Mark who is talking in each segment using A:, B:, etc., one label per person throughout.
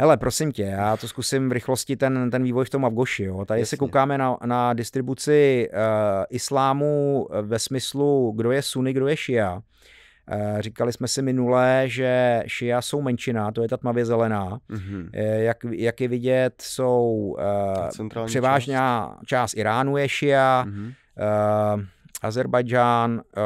A: Hele, prosím tě, já to zkusím v rychlosti ten, ten vývoj v tom Avgoši. Jo. Tady Jasně. se koukáme na, na distribuci uh, islámu eh, ve smyslu, kdo je sunny, kdo je šia. Uh, říkali jsme si minule, že šia jsou menšina, to je ta tmavě zelená. Mm-hmm. Uh, jak, jak je vidět, jsou uh, převážná část. část Iránu je šia, mm-hmm. uh, Azerbajdžán, eh,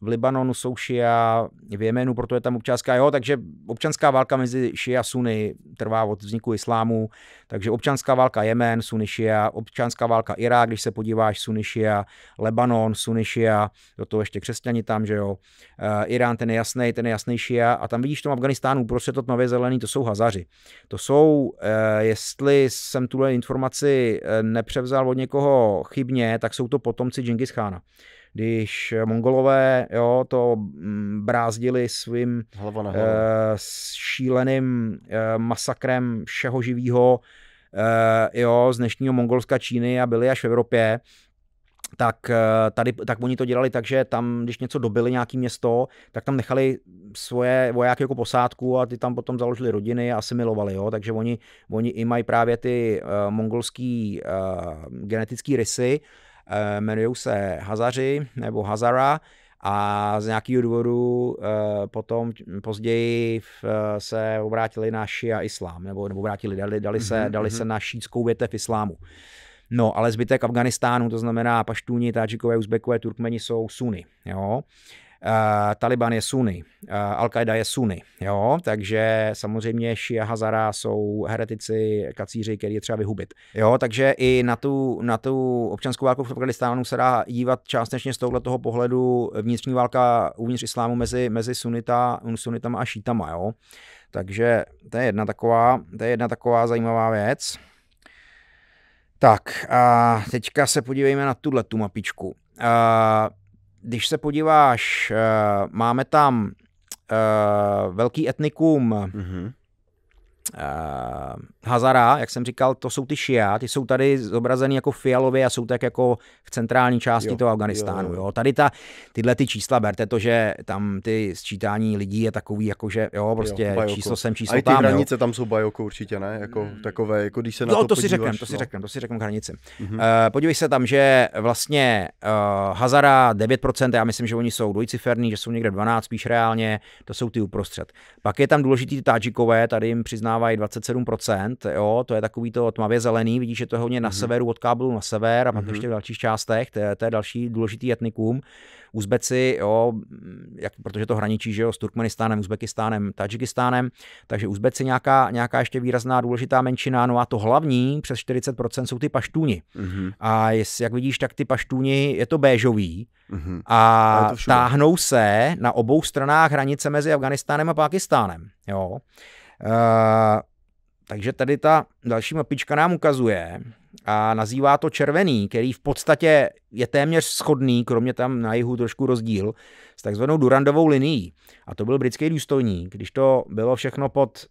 A: v Libanonu jsou šia, v Jemenu, proto je tam občanská, jo, takže občanská válka mezi šia a suny trvá od vzniku islámu, takže občanská válka Jemen, Sunišia, občanská válka Irák, když se podíváš, Sunišia, Lebanon, Sunišia, do toho ještě křesťani tam, že jo, e, Irán, ten je jasný, ten je jasný a tam vidíš v tom Afganistánu, prostě to tmavě zelený, to jsou hazaři. To jsou, e, jestli jsem tuhle informaci eh, nepřevzal od někoho chybně, tak jsou to potomci Džingis Khána když mongolové jo, to mm, brázdili svým hlava E, šíleným e, masakrem všeho živého Eh, jo, z dnešního Mongolska, Číny a byli až v Evropě, tak, eh, tady, tak oni to dělali tak, že tam, když něco dobili nějaký město, tak tam nechali svoje vojáky jako posádku a ty tam potom založili rodiny a asimilovali. Jo? Takže oni, oni i mají právě ty uh, mongolský uh, genetické rysy, uh, jmenují se Hazaři nebo Hazara, uh, a z nějakého důvodu uh, potom později v, eh, se obrátili na a islám, nebo, nebo obrátili, dali, dali, se, mm-hmm. dali mhm. se na šítskou větev islámu. No, ale zbytek Afganistánu, to znamená Paštůni, Tadžikové, Uzbekové, Turkmeni jsou Suny. Jo? Eh, Taliban je sunni, eh, Al-Qaida je sunni, jo, takže samozřejmě Shia Hazara jsou heretici, kacíři, který je třeba vyhubit. Jo, takže i na tu, na tu občanskou válku v Afganistánu se dá dívat částečně z tohoto toho pohledu vnitřní válka uvnitř islámu mezi, mezi sunita, sunitama a šítama, jo. Takže to je jedna taková, to je jedna taková zajímavá věc. Tak a teďka se podívejme na tuhle tu mapičku. Eh, když se podíváš, eh, máme tam eh, velký etnikum mm-hmm. Eh, Hazara, jak jsem říkal, to jsou ty šia, ty jsou tady zobrazeny jako fialově a jsou tak jako v centrální části jo, toho Afganistánu. Jo, jo. jo. Tady ta, tyhle ty čísla, berte to, že tam ty sčítání lidí je takový, jako že jo, prostě jo, číslo sem, číslo a tam. A ty hranice jo.
B: tam jsou bajoko určitě, ne? Jako hmm. takové, jako když se na no, to, to si řekneme, no. to si no. řekneme, to si řekneme k hranici. Mm-hmm. Uh,
A: eh, podívej se tam, že vlastně uh, Hazara 9%, já myslím, že oni jsou dvojciferní, že jsou někde 12 spíš reálně, to jsou ty uprostřed. Pak je tam důležitý ty tady jim přizná vykonávají 27%, jo, to je takový to tmavě zelený, vidíš, že to je hodně na mm-hmm. severu, od Kábulu na sever a pak mm-hmm. ještě v dalších částech, to je, to je další důležitý etnikum. Uzbeci, jo, mm, jak, protože to hraničí že jo, s Turkmenistánem, Uzbekistánem, Tadžikistánem, takže Uzbeci nějaká, nějaká ještě výrazná důležitá menšina, no a to hlavní, přes 40% jsou ty paštůni. Mm-hmm. A jest, jak vidíš, tak ty paštůni, je to béžový mm-hmm. a, a táhnou se na obou stranách hranice mezi Afganistánem a Pákistánem. Jo. Uh, takže tady ta další mapička nám ukazuje, a nazývá to červený, který v podstatě je téměř schodný, kromě tam na jihu trošku rozdíl, s takzvanou Durandovou linií. A to byl britský důstojník, když to bylo všechno pod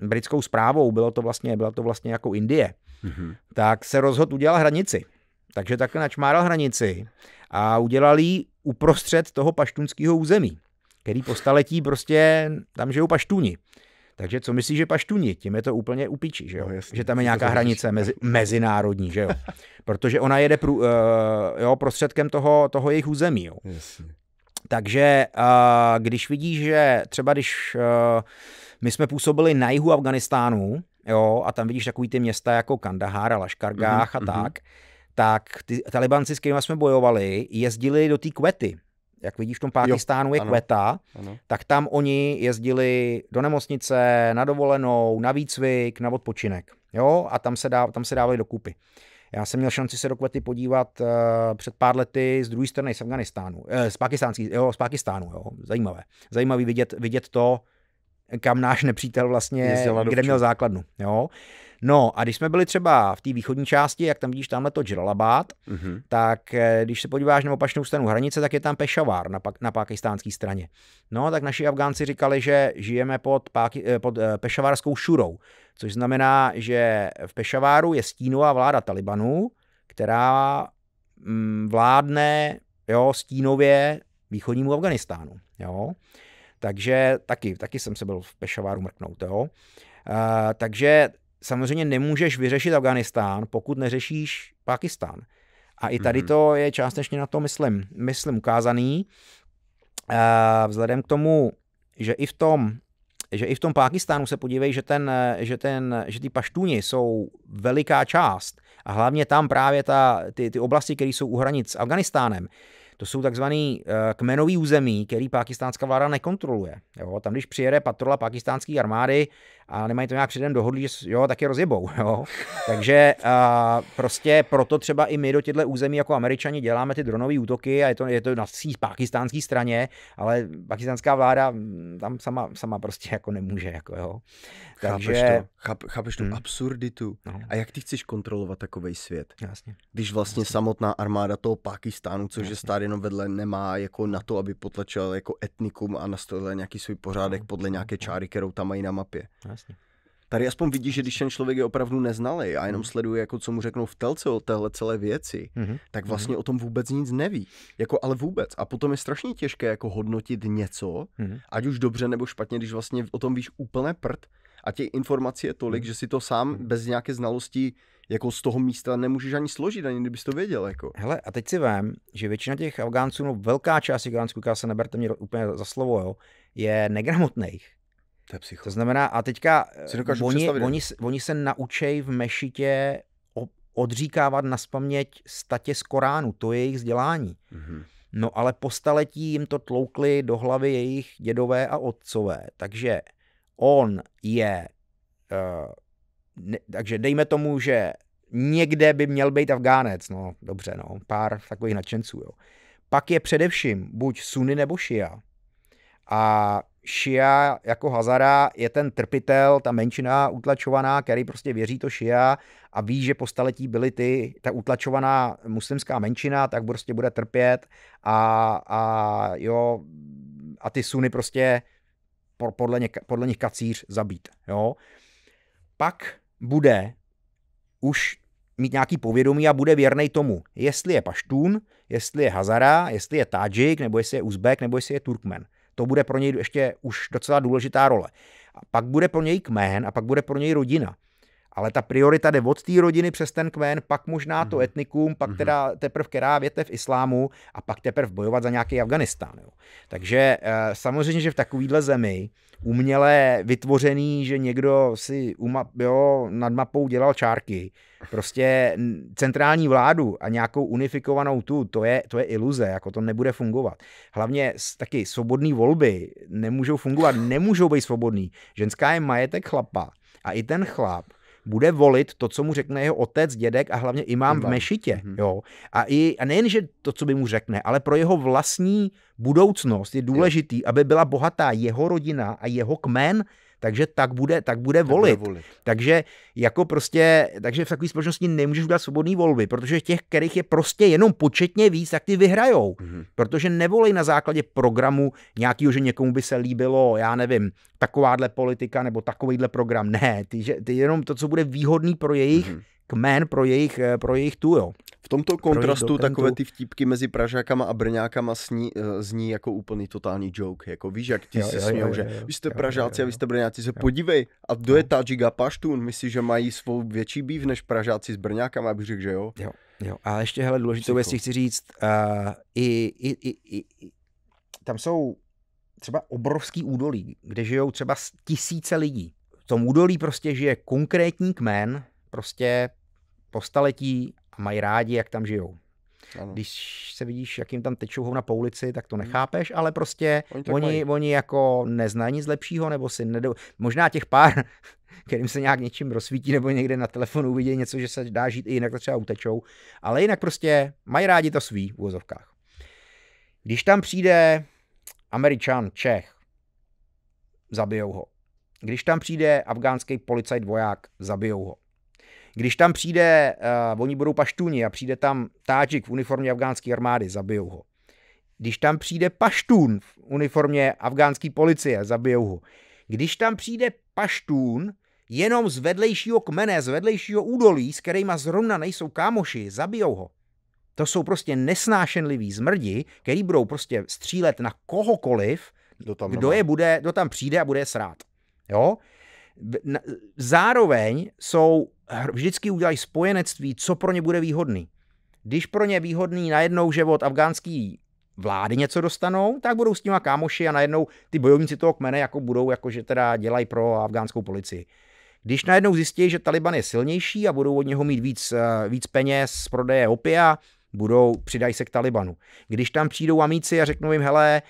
A: britskou zprávou, bylo to vlastně, byla to vlastně jako Indie, mm-hmm. tak se rozhodl udělat hranici. Takže takhle načmáral hranici a udělal ji uprostřed toho paštunského území, který po staletí prostě tam žijou paštuni. Takže co myslíš, že paštuni? Tím je to úplně upíčí, že jo? No, že tam je nějaká hranice mezi, mezinárodní, že jo? Protože ona jede prů, uh, jo, prostředkem toho, toho jejich území, jo? Jasně. Takže uh, když vidíš, že třeba když uh, my jsme působili na jihu Afganistánu, jo, a tam vidíš takový ty města jako Kandahar a Laškargách mm-hmm, a mhm. tak, mm-hmm. tak ty talibanci, s kterými jsme bojovali, jezdili do té Kvety, jak vidíš v tom Pákistánu, je ano, Kveta, ano. tak tam oni jezdili do nemocnice, na dovolenou, na výcvik, na odpočinek. Jo? A tam se, dá, tam se dávali dokupy. Já jsem měl šanci se do Kvety podívat uh, před pár lety z druhé strany z Afganistánu, eh, z, pakistánský, jo, z Pakistánu, jo, zajímavé. Zajímavý vidět, vidět to, kam náš nepřítel vlastně, kde měl základnu. Jo? No a když jsme byli třeba v té východní části, jak tam vidíš tamhle to Džralabát, mm-hmm. tak eh, když se podíváš na opačnou stranu hranice, tak je tam Pešavár na, pak, na pakistánské straně. No tak naši Afgánci říkali, že žijeme pod, páky, eh, pod eh, pešavárskou šurou, což znamená, že v Pešaváru je stínová vláda Talibanů, která mm, vládne jo, stínově východnímu Afganistánu. Jo. Takže taky, taky jsem se byl v Pešaváru mrknout. Jo. Uh, takže samozřejmě nemůžeš vyřešit Afganistán, pokud neřešíš Pakistán. A i tady mhm. to je částečně na to, myslím, myslím ukázaný. Eh, vzhledem k tomu, že i v tom že i v tom Pákistánu se podívej, že, ten, že, ten, že ty paštůni jsou veliká část a hlavně tam právě ta, ty, ty oblasti, které jsou u hranic s Afganistánem, to jsou takzvaný eh, kmenový území, který pakistánská vláda nekontroluje. Jo, tam, když přijede patrola pakistánské armády, a nemají to nějak předem dohodlí, že jo, tak je rozjebou. Jo. Takže a, prostě proto třeba i my do těchto území jako američani děláme ty dronové útoky a je to, je to na pakistánské straně, ale pakistánská vláda mm, tam sama, sama prostě jako nemůže. Jako, jo. Takže... Chápeš
B: to, chápeš tu hmm. absurditu. No. A jak ty chceš kontrolovat takový svět? Jasně. Když vlastně Jasně. samotná armáda toho Pakistánu, což Jasně. je stát jenom vedle, nemá jako na to, aby potlačila jako etnikum a nastavila nějaký svůj pořádek no. podle no, nějaké no. čáry, kterou tam mají na mapě jasně. Tady aspoň vidíš, že když ten člověk je opravdu neznalý a jenom mhm. sleduje, jako co mu řeknou v telce o téhle celé věci, mm-hmm. tak mhm. vlastně mm-hmm. o tom vůbec nic neví. Jako ale vůbec. A potom je strašně těžké jako hodnotit něco, mm-hmm. ať už dobře nebo špatně, když vlastně o tom víš úplně prd a těch informací je tolik, mm-hmm. že si to sám mhm. bez nějaké znalosti jako z toho místa nemůžeš ani složit, ani kdybys to věděl. Jako. Hele, a teď si vím, že většina těch Afgánců, no velká část Afgánců, která se neberte mě
A: úplně za slovo, jo, je negramotných to, je psycho. to znamená, a teďka eh, oni, oni, oni se naučej v mešitě odříkávat na spaměť statě z Koránu, to je jejich vzdělání. Mm-hmm. No ale po staletí jim to tloukli do hlavy jejich dědové a otcové. Takže on je, uh, ne, takže dejme tomu, že někde by měl být Afgánec, no dobře, no, pár takových nadšenců, jo. Pak je především buď Sunny nebo Šia. A šia jako Hazara je ten trpitel, ta menšina utlačovaná, který prostě věří to šia a ví, že po staletí byly ty, ta utlačovaná muslimská menšina, tak prostě bude trpět a, a jo, a ty suny prostě podle, ně, podle nich kacíř zabít, jo. Pak bude už mít nějaký povědomí a bude věrný tomu, jestli je paštún, jestli je Hazara, jestli je Tajik, nebo jestli je Uzbek, nebo jestli je Turkmen. To bude pro něj ještě už docela důležitá role. A pak bude pro něj kmen a pak bude pro něj rodina. Ale ta priorita jde od té rodiny přes ten kmen, pak možná to mhm. etnikum, pak mhm. teda teprve která větev islámu a pak teprve bojovat za nějaký Afganistán. Jo. Takže eh, samozřejmě, že v takovýhle zemi uměle vytvořený, že někdo si uma, jo, nad mapou dělal čárky, prostě centrální vládu a nějakou unifikovanou tu, to je, to je iluze, jako to nebude fungovat. Hlavně taky svobodné volby nemůžou fungovat, nemůžou být svobodný. Ženská je majetek chlapa a i ten chlap bude volit to, co mu řekne jeho otec, dědek a hlavně imám mám v mešitě. Mm-hmm. Jo. A, i, a nejen, že to, co by mu řekne, ale pro jeho vlastní budoucnost je důležitý, aby byla bohatá jeho rodina a jeho kmen, takže tak bude, tak bude, tak volit. bude volit. Takže jako prostě, takže v takové společnosti nemůžeš udělat svobodné volby, protože těch, kterých je prostě jenom početně víc, tak ty vyhrajou. Mm-hmm. Protože nevolej na základě programu nějakého, že někomu by se líbilo, já nevím, takováhle politika nebo takovýhle program. Ne, ty, že, ty jenom to, co bude výhodný pro jejich mm-hmm kmen pro jejich, eh, pro jejich tu, jo. V tomto kontrastu takové ty
B: vtípky mezi Pražákama a Brňákama sní, eh, zní jako úplný totální joke. Jako víš, jak ty jo, se smějou, že vy jste jo, Pražáci jo, jo, a vy jste Brňáci, se jo. podívej. A kdo je Tadžik a Paštun? Myslíš, že mají svou větší býv než Pražáci s Brňákama? Abych řekl, že jo. Jo, jo. A
A: ještě hele, důležitou věc chci říct, uh, i, i, i, i, tam jsou třeba obrovský údolí, kde žijou třeba tisíce lidí. V tom údolí prostě žije konkrétní kmen, prostě po staletí a mají rádi, jak tam žijou. Ano. Když se vidíš, jak jim tam tečou hovna po ulici, tak to hmm. nechápeš, ale prostě oni, oni, oni jako neznají nic lepšího, nebo si nedou... Možná těch pár, kterým se nějak něčím rozsvítí, nebo někde na telefonu uvidí něco, že se dá žít i jinak, to třeba utečou, ale jinak prostě mají rádi to svý v úvozovkách. Když tam přijde Američan, Čech, zabijou ho. Když tam přijde afgánský policajt, voják, zabijou ho. Když tam přijde, uh, oni budou paštuni a přijde tam táčik v uniformě afgánské armády, zabijou ho. Když tam přijde paštún v uniformě afgánské policie, zabijou ho. Když tam přijde paštún jenom z vedlejšího kmene, z vedlejšího údolí, s kterýma zrovna nejsou kámoši, zabijou ho. To jsou prostě nesnášenliví zmrdi, který budou prostě střílet na kohokoliv, kdo, tam kdo je bude, kdo tam přijde a bude srát. Jo? Zároveň jsou vždycky udělají spojenectví, co pro ně bude výhodný. Když pro ně výhodný najednou, že afgánský vlády něco dostanou, tak budou s těma kámoši a najednou ty bojovníci toho kmene jako budou, jako že teda dělají pro afgánskou policii. Když najednou zjistí, že Taliban je silnější a budou od něho mít víc, eh, víc peněz z prodeje opia, budou, přidají se k Talibanu. Když tam přijdou amíci a řeknou jim, hele, uh,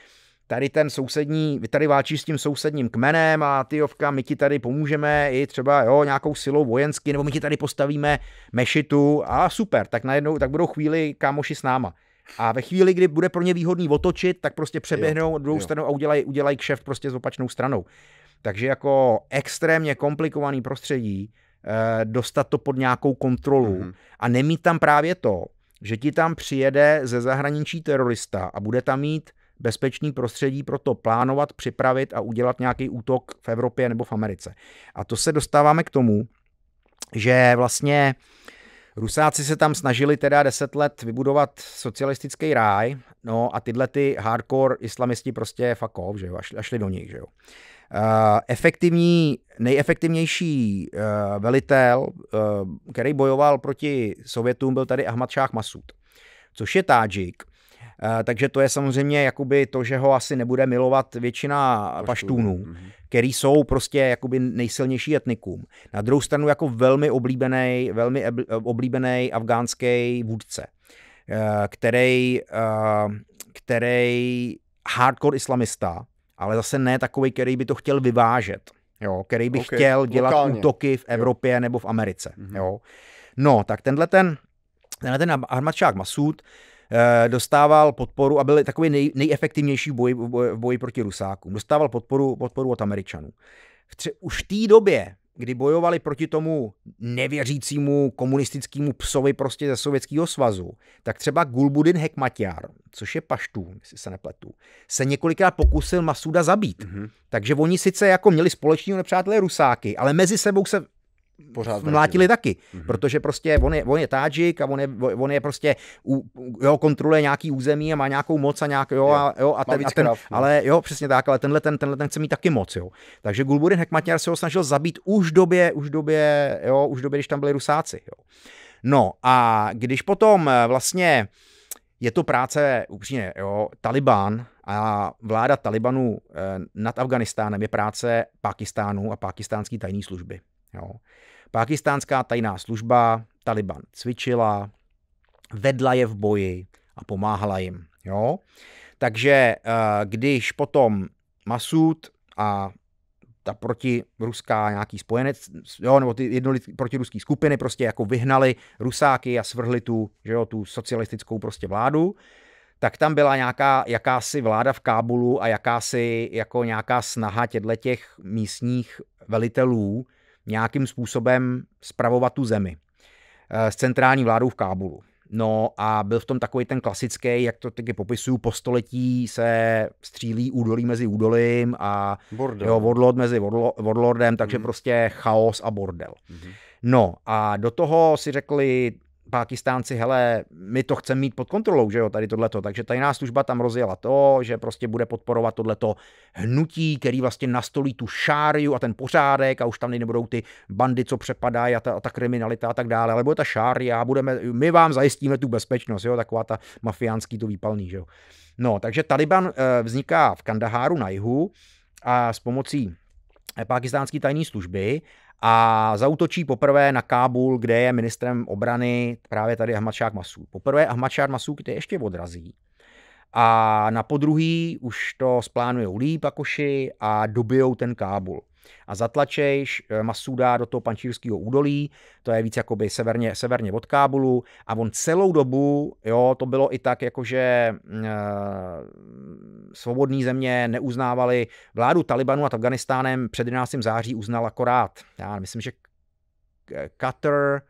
A: tady ten sousední, vy tady válčíš s tím sousedním kmenem a ty ovka, my ti tady pomůžeme i třeba jo, nějakou silou vojensky, nebo my ti tady postavíme mešitu a super, tak najednou, tak budou chvíli kámoši s náma. A ve chvíli, kdy bude pro ně výhodný otočit, tak prostě přeběhnou jo, druhou jo. stranu a udělají, udělaj kšeft prostě s opačnou stranou. Takže jako extrémně komplikovaný prostředí, eh, dostat to pod nějakou kontrolu mm-hmm. a nemít tam právě to, že ti tam přijede ze zahraničí terorista a bude tam mít bezpečný prostředí pro to plánovat, připravit a udělat nějaký útok v Evropě nebo v Americe. A to se dostáváme k tomu, že vlastně Rusáci se tam snažili teda deset let vybudovat socialistický ráj, no a tyhle ty hardcore islamisti prostě fuck off, že jo, a šli, a šli do nich, že jo. Uh, efektivní, nejefektivnější uh, velitel, uh, který bojoval proti Sovětům, byl tady Ahmad Šáh Masud, což je Tádžik, uh, Eh, takže to je samozřejmě jakoby to, že ho asi nebude milovat většina paštůnů, paštůnů mhm. který jsou prostě jakoby nejsilnější etnikum. Na druhou stranu jako velmi oblíbený, velmi oblíbený afgánský vůdce, eh, který, eh, který hardcore islamista, ale zase ne takový, který by to chtěl vyvážet, jo, který by okay, chtěl dělat lokálně. útoky v Evropě jo. nebo v Americe. Mm-hmm. Jo. No, tak tenhle ten, tenhle ten armačák Masud Eh, dostával podporu a byl takový nej, nejefektivnější v boji, v boji proti Rusákům. Dostával podporu, podporu od Američanů. V tře- už v té době kdy bojovali proti tomu nevěřícímu komunistickému psovi prostě ze Sovětského svazu, tak třeba Gulbudin Hekmatyar, což je paštů, jestli se nepletu, se několikrát pokusil Masuda zabít. Mm-hmm. Takže oni sice jako měli společního nepřátelé Rusáky, ale mezi sebou se Pořád mlátili ne. No. taky, mm-hmm. protože prostě on je, on je tážik a on je, on je prostě, u, jo, kontroluje nějaký území a má nějakou moc a nějak, jo, jo. a, jo, a, ten, a ten, krav, no. ale jo, přesně tak, ale tenhle ten, tenhle ten chce mít taky moc, jo. Takže Gulburin Hekmatňar se ho snažil zabít už době, už době, jo, už době, když tam byli rusáci, jo. No a když potom eh, vlastně je to práce, upřímně, jo, Taliban a vláda Talibanu eh, nad Afganistánem je práce Pakistánu a pakistánský tajné služby. Jo. Pakistánská tajná služba Taliban cvičila, vedla je v boji a pomáhala jim. Jo. Takže eh, když potom Masud a ta protiruská nějaký spojenec, jo, nebo ty proti ruský skupiny prostě jako vyhnali rusáky a svrhli tu, že jo, tu socialistickou prostě vládu, tak tam byla nějaká jakási vláda v Kábulu a jakási jako nějaká snaha těchto těch místních velitelů nějakým způsobem spravovat tu zemi eh, s centrální vládou v Kábulu. No a byl v tom takový ten klasický, jak to taky popisuju, po století se střílí údolí mezi údolím a bordel. jo, warlord mezi warlordem, takže mm. prostě chaos a bordel. Mm. No a do toho si řekli Pákistánci, hele, my to chceme mít pod kontrolou, že jo, tady tohleto. Takže tajná služba tam rozjela to, že prostě bude podporovat tohleto hnutí, který vlastně nastolí tu šáriu a ten pořádek a už tam nebudou ty bandy, co přepadají a ta, a ta kriminalita a tak dále, ale bude ta šária a budeme, my vám zajistíme tu bezpečnost, jo, taková ta mafiánský to výpalný, že jo. No, takže Taliban eh, vzniká v Kandaháru na jihu a s pomocí eh, pakistánské tajné služby a zautočí poprvé na Kábul, kde je ministrem obrany právě tady Ahmadšák Masů. Poprvé Ahmadšák Masů, kde ještě odrazí. A na podruhý už to splánují líp koši a dobijou ten Kábul a zatlačejš eh, Masuda do toho pančírského údolí, to je víc jakoby severně, severně od Kábulu a on celou dobu, jo, to bylo i tak, jakože mm, e, eh, svobodné země neuznávali vládu Talibanu a Afganistánem před 11. září uznal akorát, já myslím, že Qatar,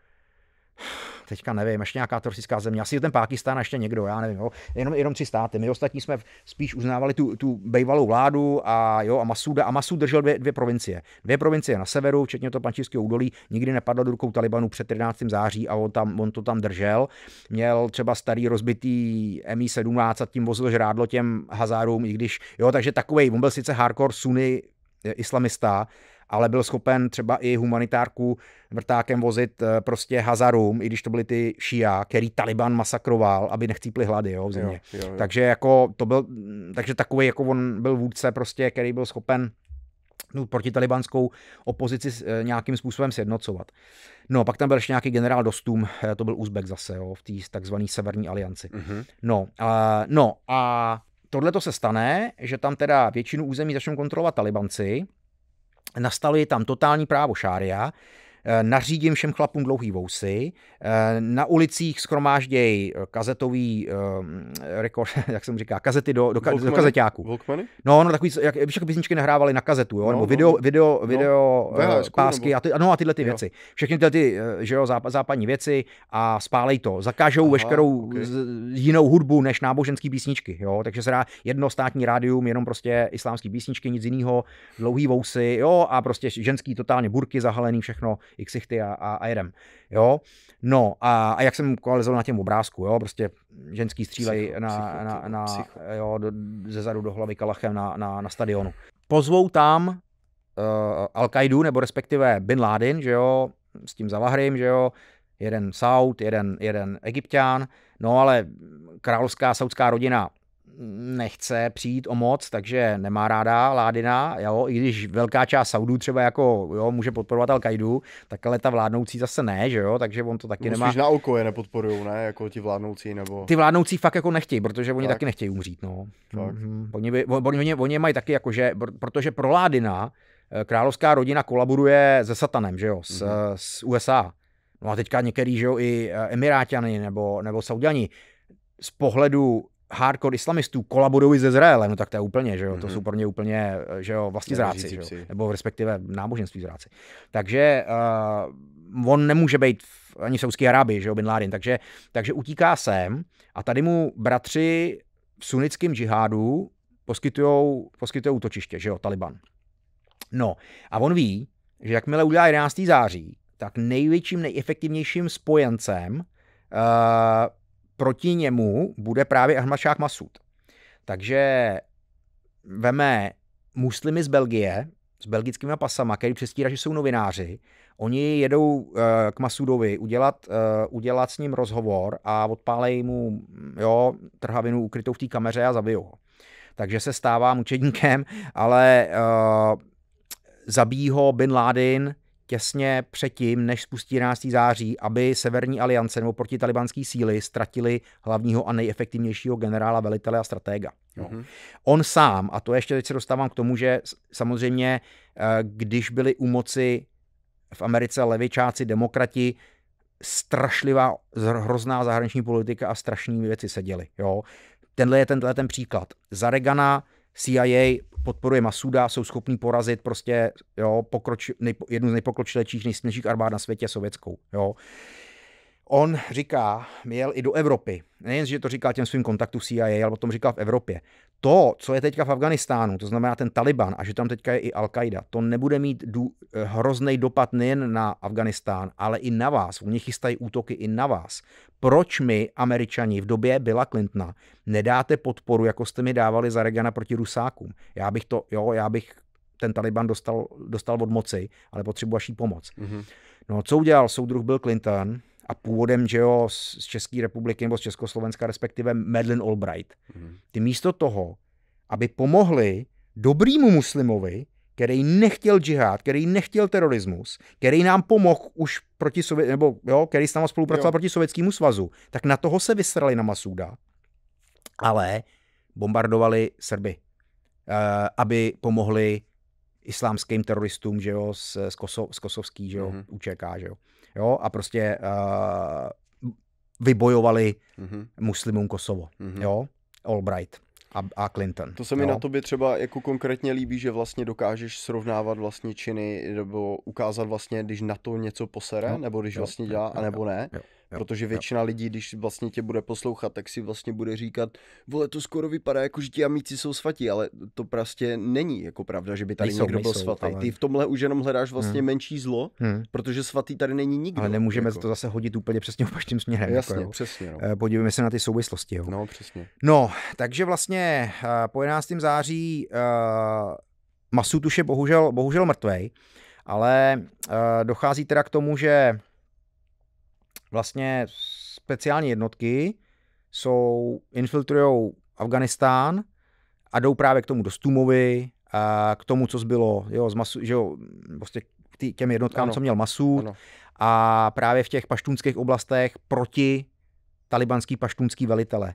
A: teďka nevím, ještě nějaká turistická země, asi ten Pákistán a ještě někdo, já nevím, jo. Jenom, jenom tři státy. My ostatní jsme spíš uznávali tu, tu bejvalou vládu a jo, a Masuda, a Masud držel dvě, dvě provincie. Dvě provincie na severu, včetně to pančíského údolí, nikdy nepadlo do rukou Talibanu před 13. září a on, tam, on to tam držel. Měl třeba starý rozbitý MI-17 a tím vozil žrádlo těm hazárům, i když, jo, takže takovej, on byl sice hardcore sunny eh, islamista, ale byl schopen třeba i humanitárku vrtákem vozit eh, prostě Hazarům, i když to byly ty šia, který Taliban masakroval, aby nechcípli hlady jo, v země. Jo, jo, jo. Takže jako to byl, mm, takže takový jako on byl vůdce prostě, který byl schopen no, proti talibanskou opozici eh, nějakým způsobem sjednocovat. No, pak tam byl ještě nějaký generál Dostum, eh, to byl Uzbek zase, jo, v té takzvané severní alianci. Mm-hmm. No, a, no a tohle to se stane, že tam teda většinu území začnou kontrolovat talibanci, nastaluje je tam totální právo šária Eh, nařídím všem chlapům dlouhý vousy, eh, na ulicích schromážděj eh, kazetový rekord, jak jsem říká, kazety do, do, do kazeťáků. Walkmany? No, no, takový, jak, víš, jak písničky nahrávali na kazetu, jo, no, nebo no. video, video, no. video no. pásky a, ty, no, a tyhle ty jo. věci. Všechny tyhle ty, že jo, západní věci a spálej to. Zakážou Aha, veškerou okay. z, jinou hudbu než náboženský písničky, jo, takže se dá jedno státní rádium, jenom prostě islámský písničky, nic jiného, dlouhý vousy, jo, a prostě ženský totálně burky zahalený, všechno Xichty a, a jedem. Jo? No a, a jak jsem koalizoval na těm obrázku, jo? prostě ženský psycho, na, psycho, na, na, psycho. Jo, do, ze zadu do hlavy kalachem na, na, na stadionu. Pozvou tam uh, Al-Qaidu, nebo respektive Bin Laden, že jo, s tím Zavahrym, že jo, jeden Saud, jeden, jeden Egyptian, no ale královská saudská rodina nechce přijít o moc, takže nemá ráda Ládina, jo, i když velká část Saudů třeba jako, jo, může podporovat al kaidu tak ale ta vládnoucí zase ne, že jo, takže on to taky Musíš nemá. na
B: oko je nepodporují, ne, jako ti vládnoucí nebo... Ty
A: vládnoucí fakt jako nechtějí, protože oni tak. taky nechtějí umřít,
B: no. Tak. Mm-hmm.
A: Oni, by, oni, oni, oni, mají taky jako, že, protože pro Ládina eh, královská rodina kolaboruje se satanem, že jo, s, mm-hmm. s USA. No a teďka některý, že jo, i eh, Emiráťany nebo, nebo Saudiani z pohledu hardcore islamistů kolaborují s Izraelem, no tak to je úplně, že jo, mm-hmm. to mhm. jsou pro mě úplně, že jo, vlastně zráci, že jo? nebo respektive náboženství zráci. Takže uh, on nemůže být v, ani v Saudské Arábii, že jo, Bin Laden, takže, takže utíká sem a tady mu bratři v sunnickém džihádu poskytují útočiště, že jo, Taliban. No a on ví, že jakmile udělá 11. září, tak největším, nejefektivnějším spojencem uh, proti němu bude právě Ahmašák Masud. Takže veme muslimy z Belgie, s belgickými pasama, který přestírá, že jsou novináři, oni jedou eh, k Masudovi udělat, eh, udělat s ním rozhovor a odpálejí mu jo, trhavinu ukrytou v té kameře a zabijou ho. Takže se stává mučedníkem, ale uh, zabíjí ho Bin Laden, těsně předtím, než spustí 11. září, aby Severní aliance nebo protitalibánské síly ztratili hlavního a nejefektivnějšího generála, velitele a stratega. Jo. Mm-hmm. On sám, a to ještě teď se dostávám k tomu, že samozřejmě, eh, když byli u moci v Americe levičáci, demokrati, strašlivá, hrozná zahraniční politika a strašné věci se děly. Jo. Tenhle je tenhle ten příklad. Za Regana CIA podporuje Masuda, jsou schopní porazit prostě jo, pokroč, nejpo, jednu z nejpokročilejších, nejsilnějších armád na světě sovětskou. Jo on říká, měl i do Evropy. Nejen, že to říká těm svým kontaktům CIA, ale potom říká v Evropě. To, co je teďka v Afganistánu, to znamená ten Taliban a že tam teďka je i Al-Qaida, to nebude mít dů, eh, hrozný dopad nejen na Afganistán, ale i na vás. U nich chystají útoky i na vás. Proč my američani, v době byla Clintona, nedáte podporu, jako jste mi dávali za Regana proti Rusákům? Já bych to, jo, já bych ten Taliban dostal, dostal od moci, ale potřebuji vaší pomoc. Mm-hmm. No, co udělal soudruh byl Clinton, a původem, že jo, z České republiky nebo z Československa, respektive Madeleine Albright. Mhm. Ty místo toho, aby pomohli dobrýmu muslimovi, který nechtěl džihad, který nechtěl terorismus, který nám pomohl už proti Sově- nebo jo, který s námi spolupracoval jo. proti Sovětskému svazu, tak na toho se vysrali na Masuda, ale bombardovali Srby, uh, aby pomohli islámským teroristům, že jo, z, z, Koso- z kosovský, že jo, mm-hmm. UČK, že jo jo, a prostě uh, vybojovali mm-hmm. muslimům Kosovo, mm-hmm. jo, Albright a, a Clinton. To se mi jo. na
B: tobě třeba jako konkrétně líbí, že vlastně dokážeš srovnávat vlastně činy nebo ukázat vlastně, když na to něco posere, no. nebo když jo, vlastně dělá, anebo ne. Jo jo, protože většina jo. lidí, když vlastně tě bude poslouchat, tak si vlastně bude říkat, vole, to skoro vypadá jako, že ti amici jsou svatí, ale to prostě není jako pravda, že by tady nejsou, někdo nejsou, byl svatý. Ale... Ty v tomhle už jenom hledáš vlastně hmm. menší zlo, hmm. protože svatý tady není nikdo. Ale nemůžeme
A: jako. to zase hodit úplně přesně opačným směrem. Jako Jasně, jako, přesně. No. Eh, podívejme se na ty souvislosti. Jo. No, přesně. No, takže vlastně eh, po 11. září uh, eh, Masutuš je bohužel, bohužel mrtvej, ale uh, dochází teda k tomu, že vlastně speciální jednotky jsou, infiltrují Afganistán a jdou právě k tomu do Stumovi, a k tomu, co zbylo, jo, z masu, že jo, prostě k těm jednotkám, ano. co měl Masud ano. a právě v těch paštunských oblastech proti talibanský paštunský velitele.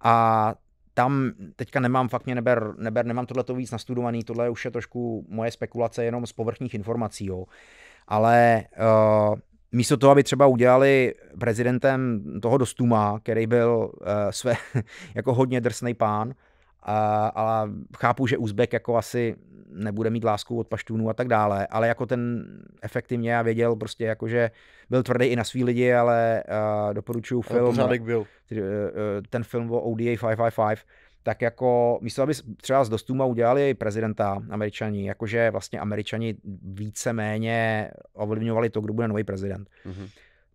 A: A tam teďka nemám, fakt mě neber, neber nemám tohle to víc nastudovaný, tohle už je trošku moje spekulace jenom z povrchních informací, jo. Ale uh, místo toho, aby třeba udělali prezidentem toho Dostuma, který byl uh, své, jako hodně drsný pán, uh, ale chápu, že Uzbek jako asi nebude mít lásku od paštůnů a tak dále, ale jako ten efektivně já věděl prostě jako, že byl tvrdý i na svý lidi, ale uh, doporučuju film. byl. Eh, ten film o ODA 555, tak jako místo, aby třeba z Dostuma udělali prezidenta američani, jakože vlastně američani víceméně ovlivňovali to, kdo bude nový prezident. Mm-hmm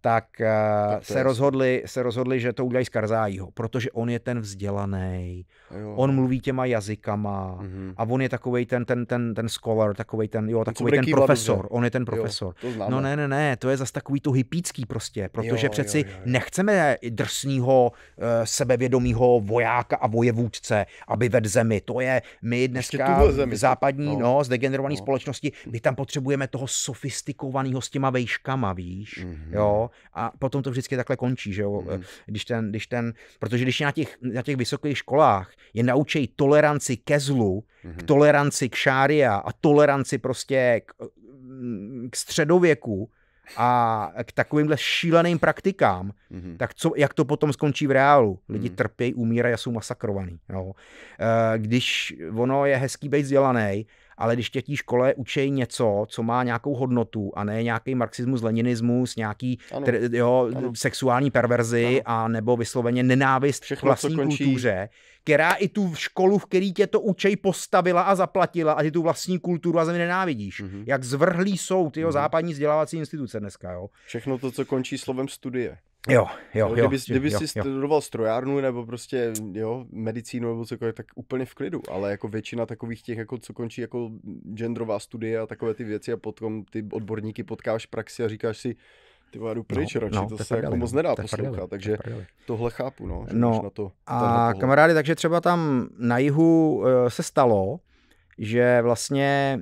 A: tak, eh, tak se, rozhodli, se rozhodli, že to udělají z Karzájího, protože on je ten vzdělaný, jo. on mluví těma jazykama mm-hmm. a on je takový ten, ten, ten, ten scholar, takový ten, jo, takový ten profesor, dobře. on je ten profesor. Jo, no ne, ne, ne, to je zas takový to hypický prostě, protože jo, přeci jo, jo, jo. nechceme drsného, eh, sebevědomého vojáka a vojevůdce, aby vedl zemi. To je my dneska zemi, v západní, no, no zdegenerované no. společnosti, my tam potřebujeme toho sofistikovaného s těma vejškama, víš, mm-hmm. jo, a potom to vždycky takhle končí, že jo? Mm. Když ten, když ten, protože když na těch, na těch vysokých školách je naučí toleranci ke zlu, mm. k hmm. toleranci k šária a toleranci prostě k, mm, k středověku, a k takovýmhle šíleným praktikám, mm tak co, jak to potom skončí v reálu? Lidi mm trpějí, umírají a jsou masakrovaní. Jo. Eh, když ono je hezký být vzdělaný, ale když tě tí škole učí něco, co má nějakou hodnotu a ne nějaký marxismus, leninismus, nějaký ano. Ter, jo, ano. sexuální perverzi ano. a nebo vysloveně nenávist Všechno, vlastní kultuře, která i tu školu, v který tě to učej, postavila a zaplatila a ty tu vlastní kulturu a zemi nenávidíš. Mm-hmm. Jak zvrhlí jsou ty mm-hmm. západní vzdělávací
B: instituce dneska. Jo? Všechno to, co končí slovem studie. Jo, jo, jo. Kdyby, jo, kdyby jo, si jo. studoval strojárnu nebo prostě jo, medicínu nebo cokoliv, tak úplně v klidu, ale jako většina takových těch, jako co končí jako genderová studie a takové ty věci a potom ty odborníky potkáš v praxi a říkáš si, ty vadu no, pryč no, radši, no, to se jako no, moc nedá poslouchat, takže tefardali. tohle chápu, no. Že no na to, a kamarády,
A: takže třeba tam na jihu eh, se stalo, že vlastně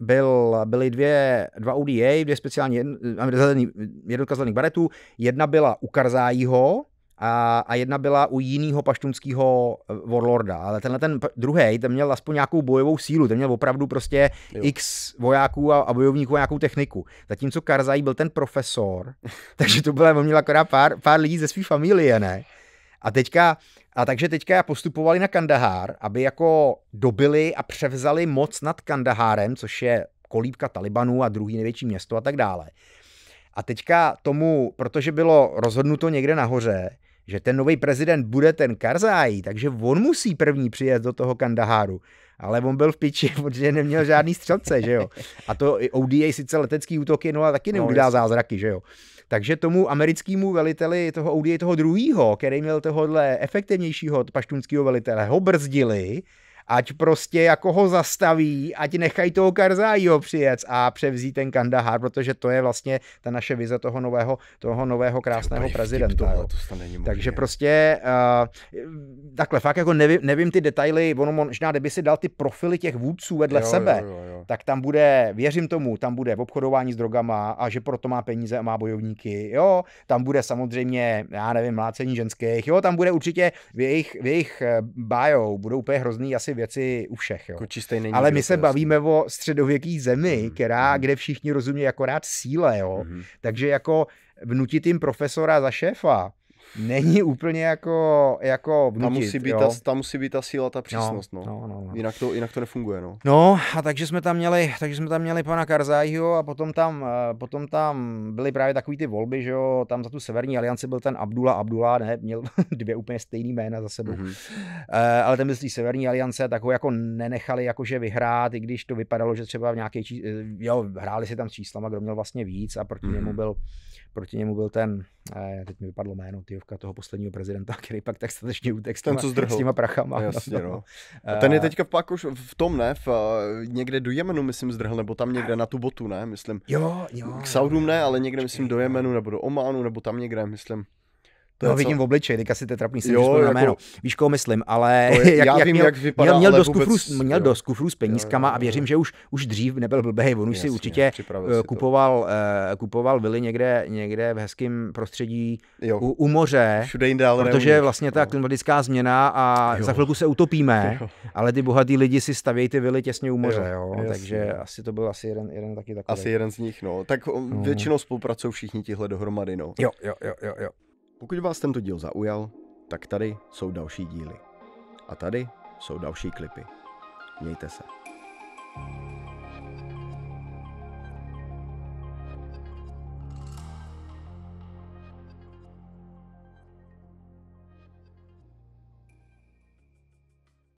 A: byl, byly dvě, dva UDA, dvě speciální eh, eh, jednotka zelených baretů. Jedna byla u Karzájího, a, a jedna byla u jiného paštunského eh, warlorda, ale tenhle ten druhý, ten měl aspoň nějakou bojovou sílu, ten měl opravdu prostě jo. x vojáků a, a bojovníků a nějakou techniku. Zatímco Karzají byl ten profesor, takže to bylo, on měl akorát pár, pár lidí ze své familie, ne? A teďka a takže teďka postupovali na Kandahár, aby jako dobili a převzali moc nad Kandahárem, což je kolíbka Talibanů a druhý největší město a tak dále. A teďka tomu, protože bylo rozhodnuto někde nahoře, že ten nový prezident bude ten Karzai, takže on musí první přijet do toho Kandaháru. Ale on byl v piči, protože neměl žádný střelce, že jo. A to ODA sice letecký útoky, no a taky no, neudělá zázraky, že jo. Takže tomu americkému veliteli toho ODA, toho druhého, který měl tohohle efektivnějšího paštunského velitele, ho brzdili ať prostě jako ho zastaví, ať nechají toho Karzájího přijet a převzít ten Kandahar, protože to je vlastně ta naše vize toho nového, toho nového krásného to prezidenta. Tohle, to není Takže prostě uh, takhle, fakt jako nevím, nevím ty detaily, ono možná, kdyby si dal ty profily těch vůdců vedle jo, sebe, jo, jo, jo. tak tam bude, věřím tomu, tam bude v obchodování s drogama a že proto má peníze a má bojovníky, jo, tam bude samozřejmě, já nevím, mlácení ženských, jo, tam bude určitě v jejich, v jejich eh, bio, budou úplně hrozný asi věci u všech. Jo.
B: není Ale my se
A: bavíme o středověké zemi, mhm, která, mhm. kde všichni rozumí akorát síle. Jo. Mm-hmm. Takže jako vnutit jim profesora za šéfa,
B: není úplně jako, jako vnutit. Tam musí, být jo. ta, tam musí být ta síla, ta no, přísnost, no. no. no, no, no. Jinak, to, jinak to nefunguje, no.
A: No a takže jsme tam měli, takže jsme tam měli pana Karzajho a potom tam, eh, potom tam byly právě takové ty volby, že jo, tam za tu severní alianci byl ten Abdullah Abdullah, ne, měl dvě úplně stejný jména za sebou. Mm-hmm. ale ten byl z té severní aliance, tak ho jako nenechali jakože vyhrát, i když to vypadalo, že třeba v nějaké, eh, jo, hráli si tam s číslama, kdo měl vlastně víc a proti mm-hmm. němu mhm. byl proti němu byl ten, eh, teď mi vypadlo jméno Tyjovka, toho posledního prezidenta, který
B: pak tak statečně utek s, s těma prachama. No, jasně, no. no. A ten je eh, teďka pak už v tom, ne? V, eh, někde do Jemenu, myslím, zdrhl, nebo tam někde na tu botu, ne? Myslím. Jo, jo. K Saudům ne, ale někde, myslím, do Jemenu, nebo do Ománu, nebo tam někde, myslím. To ho no, vidím v obličeji, teďka si to je trapný, si jo, jako, jméno. Víš, koho myslím, ale je, jak, já jak, vím, měl, jak vypadá, měl, měl, do skufru, vůbec, měl
A: do skufru s penízkama jo, jo, jo, a věřím, že už, už dřív nebyl blbej, on už Jasně, eh, si určitě kupoval, uh, kupoval vily někde, někde v hezkém prostředí jo. U, u moře, Všude jinde, ale protože neumíš, vlastně ta no. klimatická změna a jo. za chvilku se utopíme, jo. ale ty bohatý lidi si stavějí ty vily těsně u moře, jo, jo, takže
B: asi to byl asi jeden, jeden taky takový. Asi jeden z nich, no. Tak no. většinou spolupracují všichni tihle dohromady, no. Jo, jo, jo, jo. Pokud vás tento díl zaujal, tak tady jsou další díly. A tady jsou další klipy. Mějte se. thank you